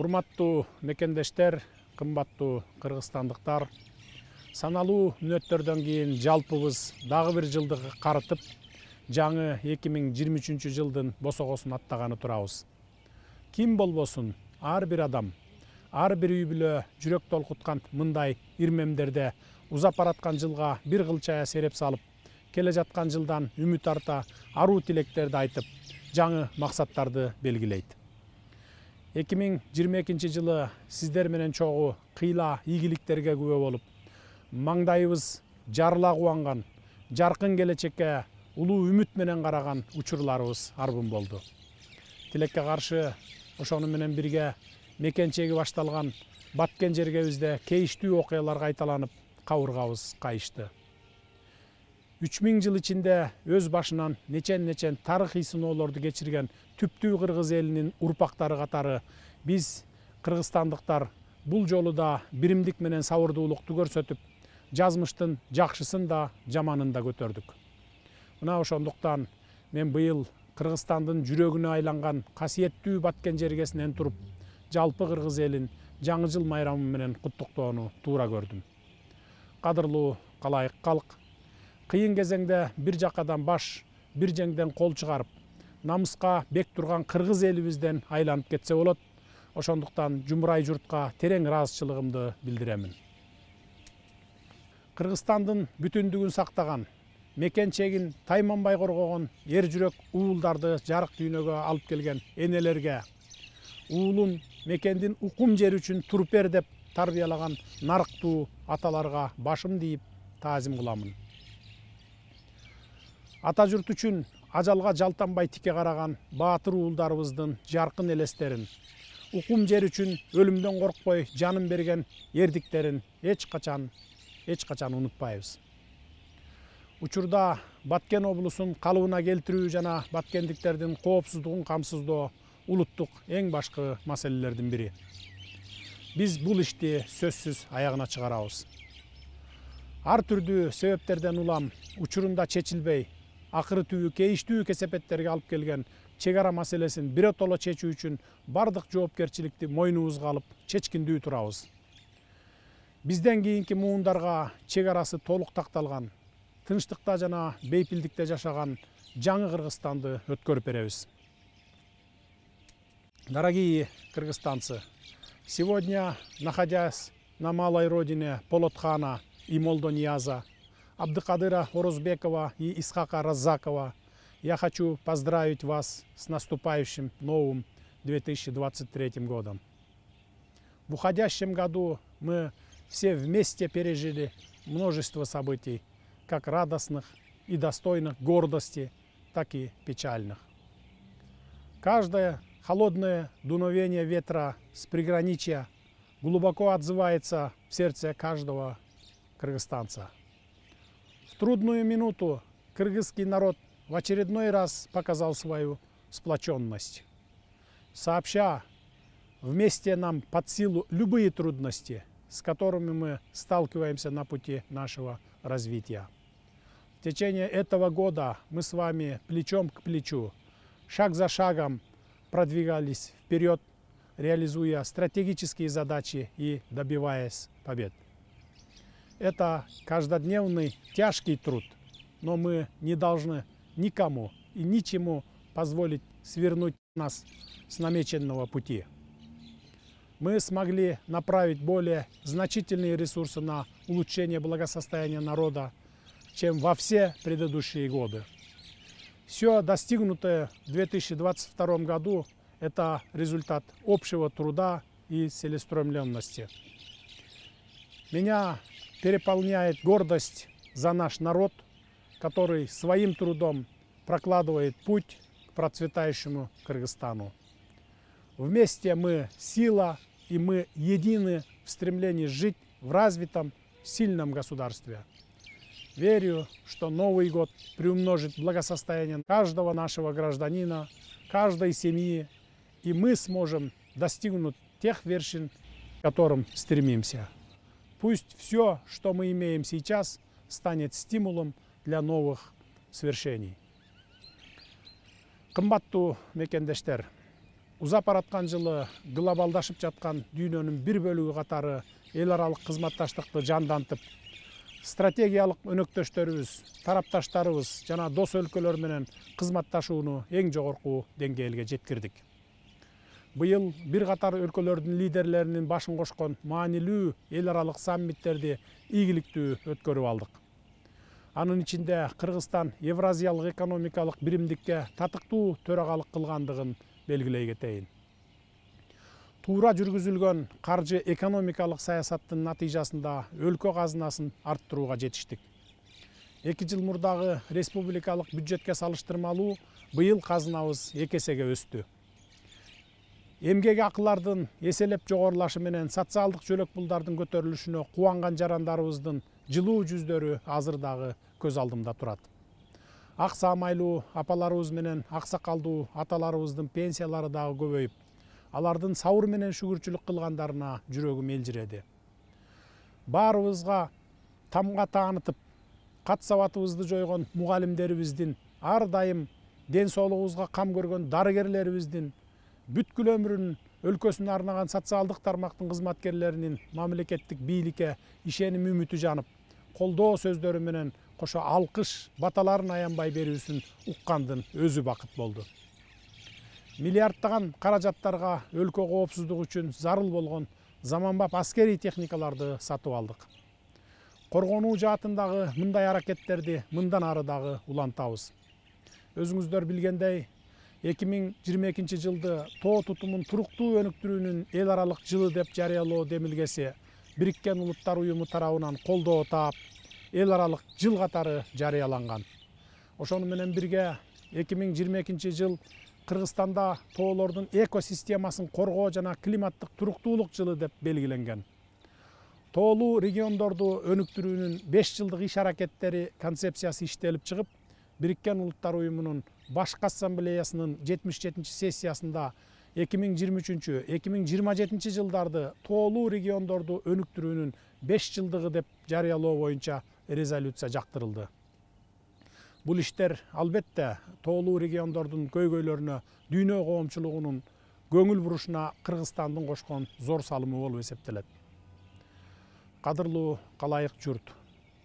урматтуу мекендештер кымбаттуу кыргызстандыктар саналуу мүнөттөрдөн кийин жалпыбыз дагы бир жылды карытып жаңы 2023 миң жыйырма үчүнчү жылдын босогосун аттаганы турабыз ким болбосун ар бир адам ар бир үй бүлө жүрөк толкуткан мындай ирмемдерде узап бараткан жылга бир кылчая сереп салып келе жаткан жылдан үмүт арта аруу тилектерди айтып жаңы максаттарды белгилейт 2022 жылы сіздер менен чогуу кыйла ийгиликтерге күбө болуп маңдайыбыз жарыла кубанган жарқын келечекке улуу үмүт менен караган учурларыбыз арбын болду тилекке каршы ошону менен бирге мекенчеги башталган баткен жергебизде кейиштүү окуялар кайталанып кабыргабыз кайышты 3000 жыл ичинде өз башынан нечен нечен тарыхый сыноолорду кечирген түптүү кыргыз элинин урпактары катары биз кыргызстандыктар бул жолу да биримдик менен сабырдуулукту көрсөтүп жазмыштын жакшысын да жаманын да көтөрдүк мына ошондуктан мен быйыл кыргызстандын жүрөгүнө айланган касиеттүү баткен жергесинен туруп жалпы кыргыз элин жаңы жыл майрамы менен куттуктоону туура көрдүм кадырлуу калайык калк қиын кезеңде бір жақадан баш бір жеңден қол шығарып намысқа бек тұрған қырғыз елімізден айланып кетсе болот ошондуктан жумурай жұртқа терең ыраазычылыгымды билдиремин кыргызстандын бүтүндүгүн сактаган мекен чегин тайманбай коргогон эр жүрөк уулдарды жарык дүйнөгө алып келген энелерге уулун мекендин укум жери үчүн туруп бер деп тарбиялаган нарыктуу аталарга башым тийип таазим кыламын ата жұрт үчүн ажалга жалтанбай тике караган баатыр уулдарыбыздын жаркын элестерин укум жер үчүн өлүмдөн коркпой жанын берген эрдиктерин эч качан эч качан унутпайбыз учурда баткен облусун калыбына келтирүү жана баткендиктердин коопсуздугун камсыздоо улуттук эң башкы маселелердин бири биз бул ишти сөзсүз аягына чыгарабыз ар түрдүү себептерден улам учурунда чечилбей акыры түбү кейиштүү кесепеттерге алып келген чек ара маселесин биротоло чечүү үчүн бардык жоопкерчиликти мойнубузга алып чечкиндүү турабыз бизден кийинки муундарга чек арасы толук такталган тынчтыкта жана бейпилдикте жашаган жаңы кыргызстанды өткөрүп беребиз дорогие кыргызстанцы сегодня находясь на малой родине полотхана и молдонияза Абдыкадыра Орозбекова и Исхака Раззакова. Я хочу поздравить вас с наступающим новым 2023 годом. В уходящем году мы все вместе пережили множество событий, как радостных и достойных гордости, так и печальных. Каждое холодное дуновение ветра с приграничья глубоко отзывается в сердце каждого кыргызстанца. В трудную минуту кыргызский народ в очередной раз показал свою сплоченность. Сообща, вместе нам под силу любые трудности, с которыми мы сталкиваемся на пути нашего развития. В течение этого года мы с вами плечом к плечу, шаг за шагом продвигались вперед, реализуя стратегические задачи и добиваясь побед. Это каждодневный тяжкий труд, но мы не должны никому и ничему позволить свернуть нас с намеченного пути. Мы смогли направить более значительные ресурсы на улучшение благосостояния народа, чем во все предыдущие годы. Все достигнутое в 2022 году – это результат общего труда и целеустремленности. Меня переполняет гордость за наш народ, который своим трудом прокладывает путь к процветающему Кыргызстану. Вместе мы сила, и мы едины в стремлении жить в развитом, сильном государстве. Верю, что Новый год приумножит благосостояние каждого нашего гражданина, каждой семьи, и мы сможем достигнуть тех вершин, к которым стремимся. Пусть все, что мы имеем сейчас, станет стимулом для новых свершений. Кымбатту мекендештер, ұзап аратқан жылы глобалдашып жатқан дүйнөнүн бир бөлігі қатары эл қызматташтықты жандантып стратегиялық өнөктөштөрүбүз тарапташтарыңыз, жана дос өлкөлөр қызматташуыны ең жоғырқу жогорку деңгээлге быйыл бір қатар өлкөлөрдүн лидерлеринин башын кошкон маанилүү эл аралык саммиттерди ийгиликтүү өткөрүп алдык анын ичинде кыргызстан евразиялық экономикалық биримдикке татыктуу төрағалық қылғандығын белгилей кетейін. туура жүргүзүлгөн қаржы экономикалық саясаттын натыйжасында өлкө қазынасын арттырууга жетиштик эки жыл мурдагы республикалык бюджетке салыштырмалуу быйыл казынабыз екесеге эсеге эмгек акылардын эселеп жогорулашы менен социалдык жөлөк пулдардын көтөрүлүшүнө кубанган жарандарыбыздын жылуу жүздөрү азыр дагы көз алдымда турат ак саамайлуу апаларыбыз менен ак сакалдуу аталарыбыздын пенсиялары дагы көбөйүп алардын сабыр менен шүгүрчүлүк кылгандарына жүрөгүм элжиреди баарыбызга тамга таанытып кат сабатыбызды жойгон мугалимдерибиздин ар дайым ден соолугубузга кам көргөн дарыгерлерибиздин бүткүл өмүрүн өлкөсүнө арнаган социалдык тармактын кызматкерлеринин мамлекеттик бийликке ишеним үмүтү жанып колдоо сөздөрү менен кошо алкыш баталарын аянбай берүүсүн уккандын өзү бакыт болду миллиарддаган каражаттарга өлкө коопсуздугу үчүн зарыл болгон заманбап аскерий техникаларды сатып алдык коргонуу жаатындагы мындай аракеттерди мындан ары дагы улантабыз өзүңүздөр билгендей 2022 жылды тоо тутумун туруктуу өнүктүрүүнүн эл аралык жылы деп жарыялоо демилгеси бириккен улуттар уюму тарабынан колдоо таап эл аралык жыл катары жарыяланган ошону менен бирге эки миң жыйырма экинчи жыл кыргызстанда тоолордун экосистемасын коргоо жана климаттык туруктуулук жылы деп белгиленген тоолуу региондорду өнүктүрүүнүн беш жылдык иш аракеттери концепциясы иштелип чыгып бириккен улуттар уюмунун ассамблеясынын ассамблеясының 77 сессиясында 2023-2027 жылдарды тоолуу региондорду өнүктүрүүнүн 5 жылдыгы деп жарыялоо боюнча резолюция жактырылды. Бул иштер албетте тоолуу региондордун көйгөйлөрүнө дүйнө коомчулугунун көңүл бурушуна Кыргызстандын кошкон зор салымы болуп эсептелет. Кадырлуу калайык журт.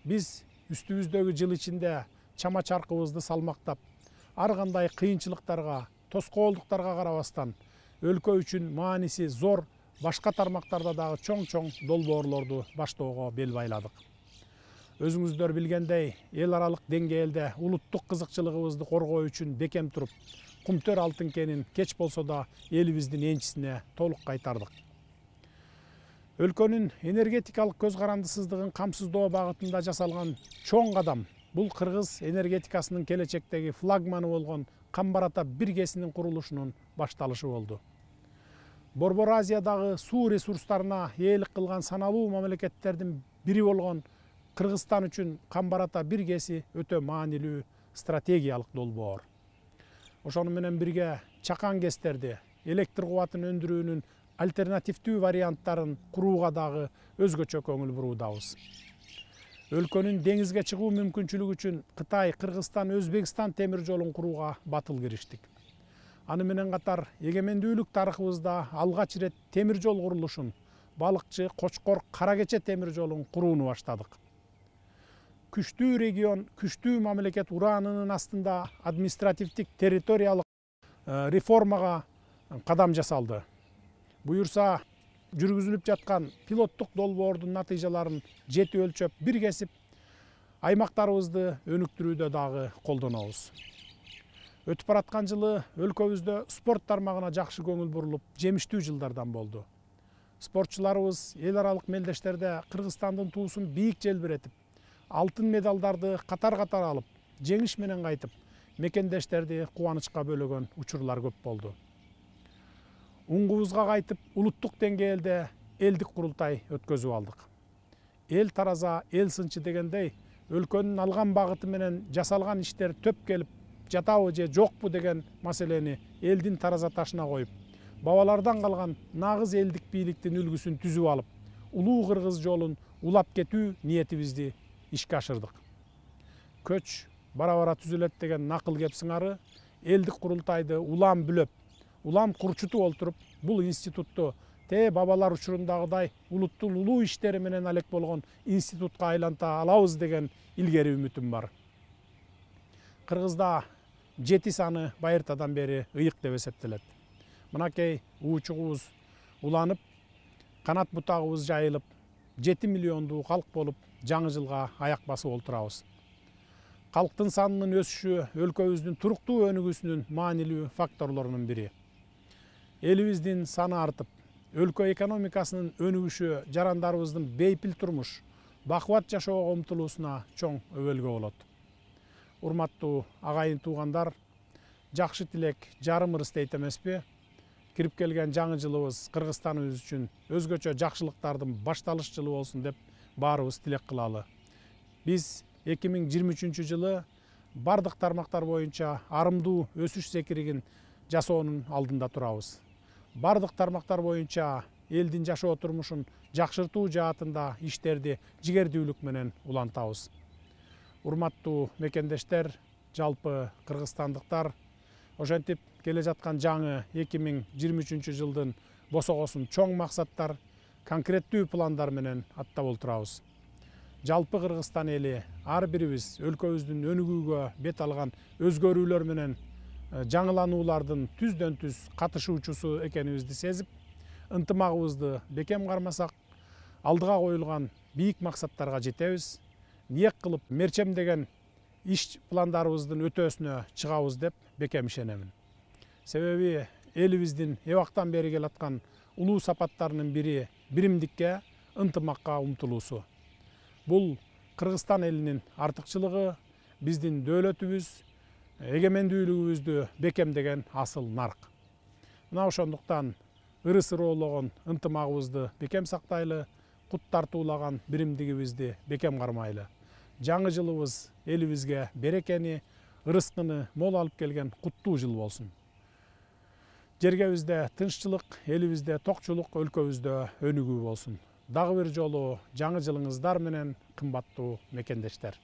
Биз үстүбүздөгү жыл ичинде чама чаркыбызды салмактап, ар кандай кыйынчылыктарга тоскоолдуктарга карабастан өлкө үчүн мааниси зор башка тармактарда дагы чоң чоң долбоорлорду баштоого бел байладык өзүңүздөр билгендей эл аралык деңгээлде улуттук кызыкчылыгыбызды коргоо үчүн бекем туруп кумтөр алтын кенин кеч болсо да элибиздин энчисине толук кайтардык өлкөнүн энергетикалык көз карандысыздыгын камсыздоо багытында жасалган чоң кадам бұл қырғыз энергетикасының келечектегі флагманы болған қамбарата біргесінің құрылышының башталышы болды борбор азиядағы суу ресурстарына ээлик кылган саналуу мамлекеттердин бири болгон кыргызстан үчүн камбар ата өте өтө маанилүү стратегиялык долбоор ошону менен бирге чакан кестерди электр кубатын өндүрүүнүн альтернативдүү варианттарын курууга дагы өзгөчө көңүл буруудабыз өлкөнүн деңизге чыгуу мүмкүнчүлүгү үчүн кытай кыргызстан өзбекстан темир жолун курууга батыл кириштик аны менен катар эгемендүүлүк тарыхыбызда алгач ирет темир жол курулушун балыкчы кочкор кара кече темир жолун курууну баштадык күчтүү регион күчтүү мамлекет ураанынын астында административдик территориялык э, реформага кадам жасалды буюрса жүргүзүлүп жаткан пилоттук долбоордун натыйжаларын жети өлчөп бир кесип аймактарыбызды өнүктүрүүдө дагы колдонобуз өтүп бараткан жылы өлкөбүздө спорт тармагына жакшы көңүл бурулуп жемиштүү жылдардан болду спортчуларыбыз эл аралык мелдештерде кыргызстандын туусун бийик желбиретип алтын медалдарды катар катар алып жеңиш менен кайтып мекендештерди кубанычка бөлөгөн учурлар көп болду ұңғыбызға қайтып ұлттық деңгейде елдік құрылтай өткөзу алдық ел тараза ел сынчы дегендей өлкөнүн алған багыты менен жасалған иштер төп келіп жатабы же жокпу деген маселени элдин тараза ташына қойып. бабалардан қалған нағыз елдік бийликтин үлгісін түзу алып улуу кыргыз жолун улап кетүү ниетибизди ишке ашырдық. көч бара бара түзүлөт деген нақыл кеп сыңары элдик курултайды улам бүлөп улам курчутуп олтуруп бул институтту те бабалар учурундагыдай улуттун улуу иштери менен алек болгон институтка айланта алабыз деген илгери үмүтүм бар кыргызда жети саны байыртадан бери ыйык деп эсептелет мынакей уучугубуз уланып канат бутагыбыз жайылып жети миллиондуу калк болуп жаңы жылга аяк басып олтурабыз калктын санынын өсүшү өлкөбүздүн туруктуу өнүгүүсүнүн маанилүү факторлорунун бири элибиздин саны артып өлкө экономикасынын өнүгүшү жарандарыбыздын бейпил турмуш бакубат жашоого умтулуусуна чоң өбөлгө болот урматтуу агайын туугандар жакшы тилек жарым ырыс дейт эмеспи кирип келген жаңы жылыбыз кыргызстаныбыз үчүн өзгөчө жакшылыктардын башталыш жылы болсун деп баарыбыз тилек кылалы биз эки миң жыйырма үчүнчү жылы бардык тармактар боюнча арымдуу өсүш секиригин жасоонун алдында турабыз баардык тармактар боюнча элдин жашоо турмушун жакшыртуу жаатында иштерди жигердүүлүк менен улантабыз урматтуу мекендештер жалпы кыргызстандыктар ошентип келе жаткан жаңы эки миң жыйырма үчүнчү жылдын босогосун чоң максаттар конкреттүү пландар менен аттап олтурабыз жалпы кыргызстан эли ар бирибиз өлкөбүздүн өнүгүүгө бет алган өзгөрүүлөр менен Э, жаңылануулардын түздөн түз катышуучусу экенибизди сезип ынтымагыбызды бекем кармасак алдыга коюлган бийик максаттарга жетебиз ниет кылып мерчемдеген иш пландарыбыздын өтөөсүнө чыгабыз деп бекем ишенемин себеби элибиздин эбактан бери келаткан улуу сапаттарынын бири биримдикке ынтымакка умтулуусу бул кыргызстан элинин артыкчылыгы биздин дөөлөтүбүз эгемендүүлүгүбүздү бекемдеген асыл нарк мына ошондуктан ырыс роологон ынтымагыбызды бекем сактайлы кут тартуулаган биримдигибизди бекем кармайлы жаңы жылыбыз элибизге берекени ырыскыны мол алып келген куттуу жыл болсун жергебизде тынччылык элибизде токчулук өлкөбүздө өнүгүү болсун дагы бир жолу жаңы жылыңыздар менен кымбаттуу мекендештер